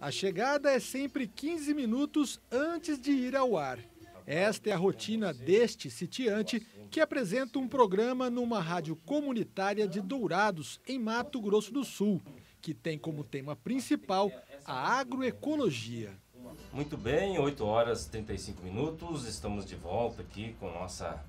A chegada é sempre 15 minutos antes de ir ao ar. Esta é a rotina deste sitiante que apresenta um programa numa rádio comunitária de Dourados, em Mato Grosso do Sul, que tem como tema principal a agroecologia. Muito bem, 8 horas e 35 minutos, estamos de volta aqui com nossa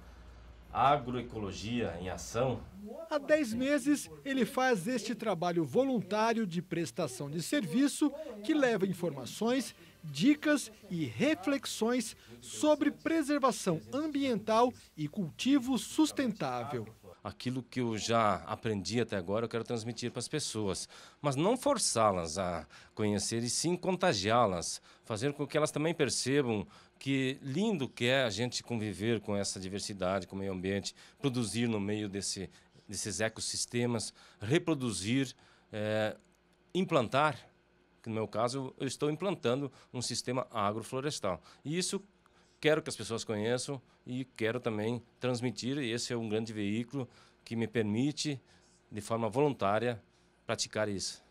Agroecologia em Ação. Há 10 meses, ele faz este trabalho voluntário de prestação de serviço que leva informações, dicas e reflexões sobre preservação ambiental e cultivo sustentável aquilo que eu já aprendi até agora, eu quero transmitir para as pessoas, mas não forçá-las a conhecer e sim contagiá-las, fazer com que elas também percebam que lindo que é a gente conviver com essa diversidade, com o meio ambiente, produzir no meio desse, desses ecossistemas, reproduzir, é, implantar, que no meu caso eu estou implantando um sistema agroflorestal. E isso quero que as pessoas conheçam e quero também transmitir. E esse é um grande veículo que me permite, de forma voluntária, praticar isso.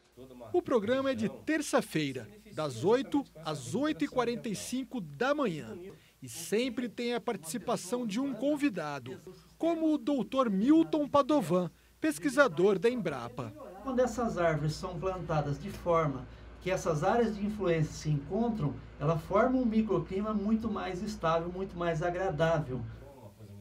O programa é de terça-feira, das 8 às 8h45 da manhã. E sempre tem a participação de um convidado, como o doutor Milton Padovan, pesquisador da Embrapa. Quando essas árvores são plantadas de forma que essas áreas de influência se encontram, ela forma um microclima muito mais estável, muito mais agradável.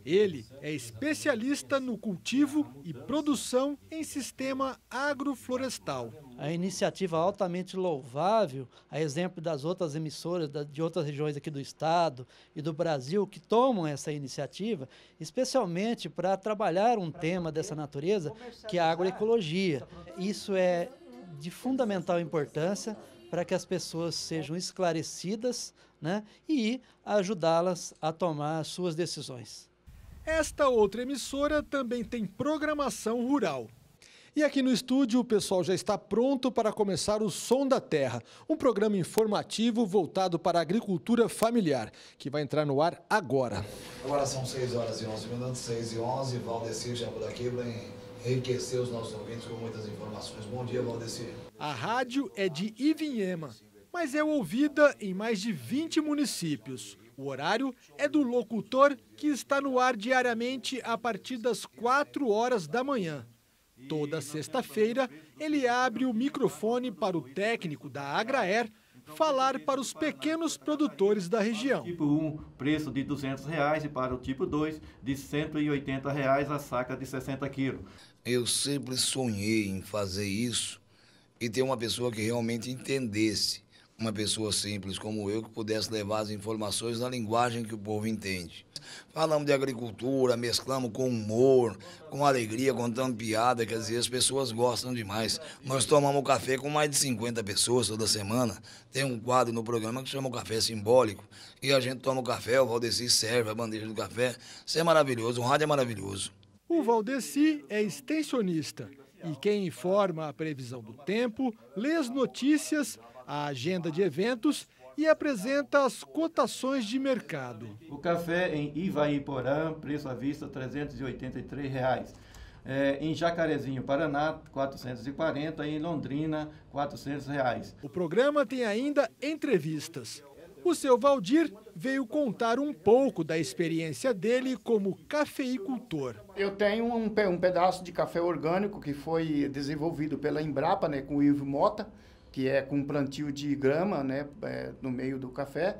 Ele é especialista no cultivo e produção em sistema agroflorestal. A iniciativa é altamente louvável, a exemplo das outras emissoras de outras regiões aqui do estado e do Brasil que tomam essa iniciativa, especialmente para trabalhar um tema dessa natureza, que é a agroecologia. Isso é de fundamental importância para que as pessoas sejam esclarecidas né, e ajudá-las a tomar suas decisões. Esta outra emissora também tem programação rural. E aqui no estúdio, o pessoal já está pronto para começar o Som da Terra, um programa informativo voltado para a agricultura familiar, que vai entrar no ar agora. Agora são 6 horas e 11 minutos, 6 e 11, Valdecir Jambudaquibra em enriquecer os nossos ouvintes com muitas informações. Bom dia, Valdecir. A rádio é de Ivinhema, mas é ouvida em mais de 20 municípios. O horário é do locutor que está no ar diariamente a partir das 4 horas da manhã. Toda sexta-feira, ele abre o microfone para o técnico da Agraer falar para os pequenos produtores da região. Tipo 1, preço de 200 reais e para o tipo 2, de 180 reais a saca de 60 quilos. Eu sempre sonhei em fazer isso e ter uma pessoa que realmente entendesse uma pessoa simples como eu que pudesse levar as informações na linguagem que o povo entende. Falamos de agricultura, mesclamos com humor, com alegria, contando piada, quer dizer, as pessoas gostam demais. Nós tomamos café com mais de 50 pessoas toda semana. Tem um quadro no programa que chama o Café Simbólico. E a gente toma o café, o Valdeci serve a bandeja do café. Isso é maravilhoso, o rádio é maravilhoso. O Valdeci é extensionista e quem informa a previsão do tempo, lê as notícias a agenda de eventos e apresenta as cotações de mercado. O café em Ivaiporã, preço à vista R$ 383. Reais. É, em Jacarezinho, Paraná, 440 e em Londrina, 400 reais. O programa tem ainda entrevistas. O seu Valdir veio contar um pouco da experiência dele como cafeicultor. Eu tenho um, um pedaço de café orgânico que foi desenvolvido pela Embrapa, né, com o Ivo Mota, que é com plantio de grama, né, é, no meio do café.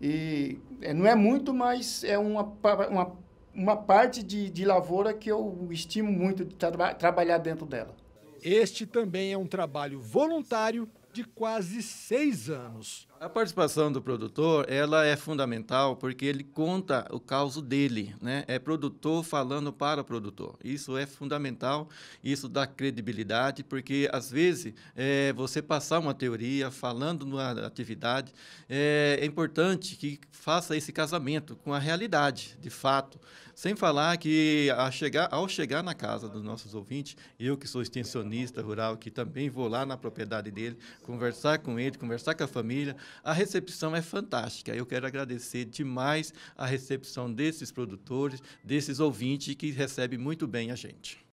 E é, não é muito, mas é uma, uma, uma parte de, de lavoura que eu estimo muito de tra trabalhar dentro dela. Este também é um trabalho voluntário de quase seis anos. A participação do produtor, ela é fundamental porque ele conta o caso dele, né? É produtor falando para produtor. Isso é fundamental, isso dá credibilidade, porque às vezes é, você passar uma teoria falando numa atividade é, é importante que faça esse casamento com a realidade, de fato. Sem falar que chegar, ao chegar na casa dos nossos ouvintes, eu que sou extensionista rural, que também vou lá na propriedade dele, conversar com ele, conversar com a família, a recepção é fantástica. Eu quero agradecer demais a recepção desses produtores, desses ouvintes que recebem muito bem a gente.